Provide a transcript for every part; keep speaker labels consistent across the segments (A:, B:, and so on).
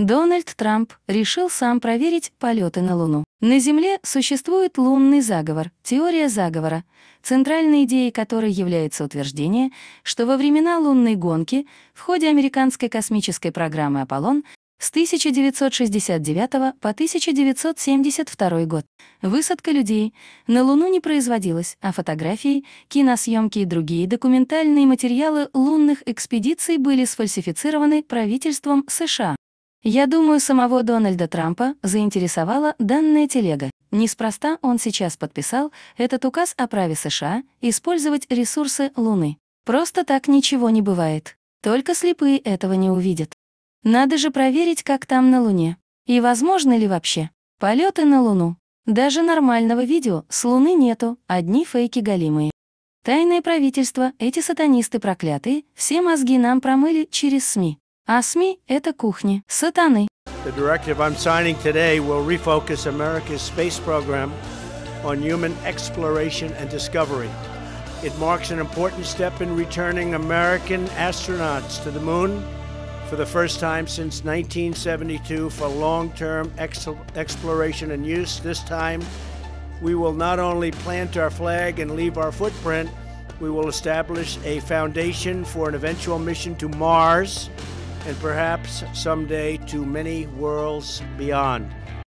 A: Дональд Трамп решил сам проверить полеты на Луну. На Земле существует лунный заговор, теория заговора, центральной идеей которой является утверждение, что во времена лунной гонки в ходе американской космической программы «Аполлон» с 1969 по 1972 год высадка людей на Луну не производилась, а фотографии, киносъемки и другие документальные материалы лунных экспедиций были сфальсифицированы правительством США. Я думаю, самого Дональда Трампа заинтересовала данная телега. Неспроста он сейчас подписал этот указ о праве США использовать ресурсы Луны. Просто так ничего не бывает. Только слепые этого не увидят. Надо же проверить, как там на Луне. И возможно ли вообще полеты на Луну. Даже нормального видео с Луны нету, одни фейки голимые. Тайное правительство, эти сатанисты проклятые, все мозги нам промыли через СМИ. это кухни сатаны.
B: The directive I'm signing today will refocus America's space program on human exploration and discovery. It marks an important step in returning American astronauts to the moon for the first time since 1972 for long-term ex exploration and use. This time, we will not only plant our flag and leave our footprint, we will establish a foundation for an eventual mission to Mars and perhaps someday to many worlds beyond.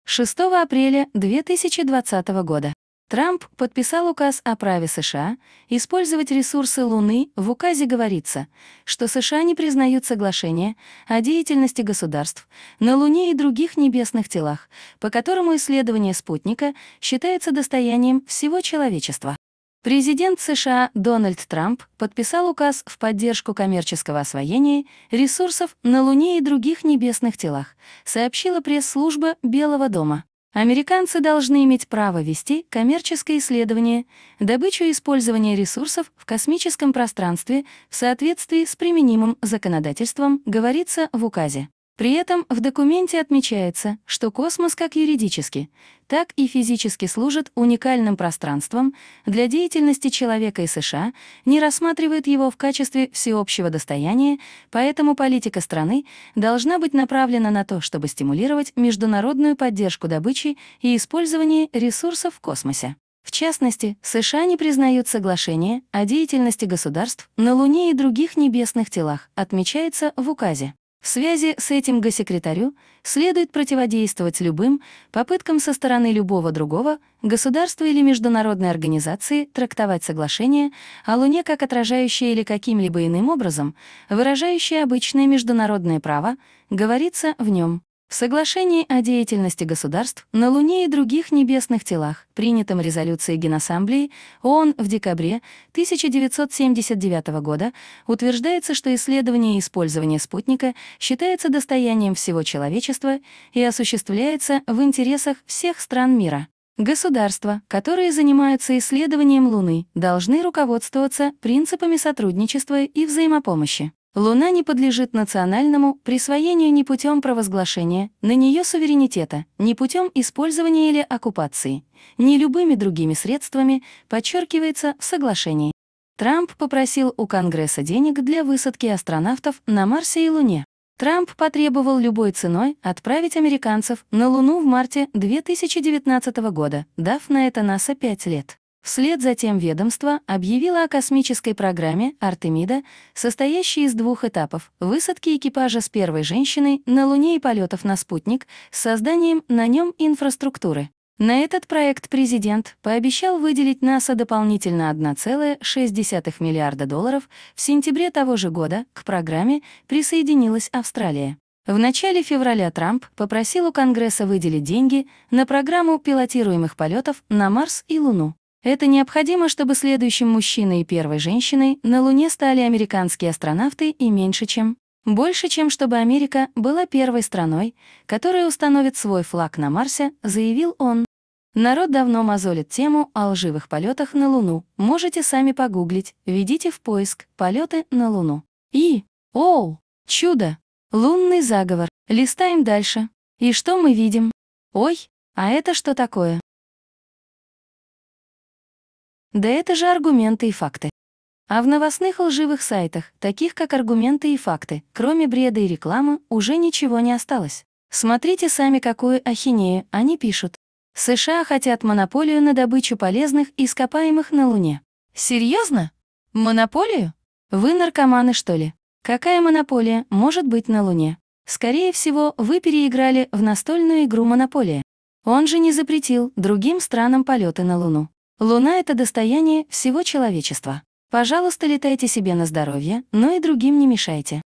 A: 6 апреля 2020 года Трамп подписал указ о праве США использовать ресурсы Луны. В указе говорится, что США не признают соглашения о деятельности государств на Луне и других небесных телах, по которому исследование спутника считается достоянием всего человечества. Президент США Дональд Трамп подписал указ в поддержку коммерческого освоения ресурсов на Луне и других небесных телах, сообщила пресс-служба Белого дома. Американцы должны иметь право вести коммерческое исследование, добычу и использование ресурсов в космическом пространстве в соответствии с применимым законодательством, говорится в указе. При этом в документе отмечается, что космос как юридически, так и физически служит уникальным пространством для деятельности человека и США, не рассматривает его в качестве всеобщего достояния, поэтому политика страны должна быть направлена на то, чтобы стимулировать международную поддержку добычи и использования ресурсов в космосе. В частности, США не признают соглашения о деятельности государств на Луне и других небесных телах, отмечается в указе. В связи с этим госсекретарю следует противодействовать любым попыткам со стороны любого другого государства или международной организации трактовать соглашение о Луне как отражающее или каким-либо иным образом выражающее обычное международное право, говорится в нем. В соглашении о деятельности государств на Луне и других небесных телах, принятом резолюцией Генассамблеи ООН в декабре 1979 года, утверждается, что исследование и использование спутника считается достоянием всего человечества и осуществляется в интересах всех стран мира. Государства, которые занимаются исследованием Луны, должны руководствоваться принципами сотрудничества и взаимопомощи. Луна не подлежит национальному присвоению ни путем провозглашения на нее суверенитета, ни путем использования или оккупации, ни любыми другими средствами, подчеркивается в соглашении. Трамп попросил у Конгресса денег для высадки астронавтов на Марсе и Луне. Трамп потребовал любой ценой отправить американцев на Луну в марте 2019 года, дав на это НАСА 5 лет. Вслед за тем ведомство объявило о космической программе «Артемида», состоящей из двух этапов — высадки экипажа с первой женщиной на Луне и полетов на спутник с созданием на нем инфраструктуры. На этот проект президент пообещал выделить НАСА дополнительно 1,6 миллиарда долларов. В сентябре того же года к программе присоединилась Австралия. В начале февраля Трамп попросил у Конгресса выделить деньги на программу пилотируемых полетов на Марс и Луну. Это необходимо, чтобы следующим мужчиной и первой женщиной на Луне стали американские астронавты и меньше чем. Больше чем чтобы Америка была первой страной, которая установит свой флаг на Марсе, заявил он. Народ давно мозолит тему о лживых полетах на Луну. Можете сами погуглить, введите в поиск «Полеты на Луну». И, оу, чудо, лунный заговор. Листаем дальше. И что мы видим? Ой, а это что такое? Да это же аргументы и факты. А в новостных лживых сайтах, таких как аргументы и факты, кроме бреда и рекламы, уже ничего не осталось. Смотрите сами, какую ахинею они пишут. США хотят монополию на добычу полезных ископаемых на Луне. Серьезно? Монополию? Вы наркоманы, что ли? Какая монополия может быть на Луне? Скорее всего, вы переиграли в настольную игру «Монополия». Он же не запретил другим странам полеты на Луну. Луна — это достояние всего человечества. Пожалуйста, летайте себе на здоровье, но и другим не мешайте.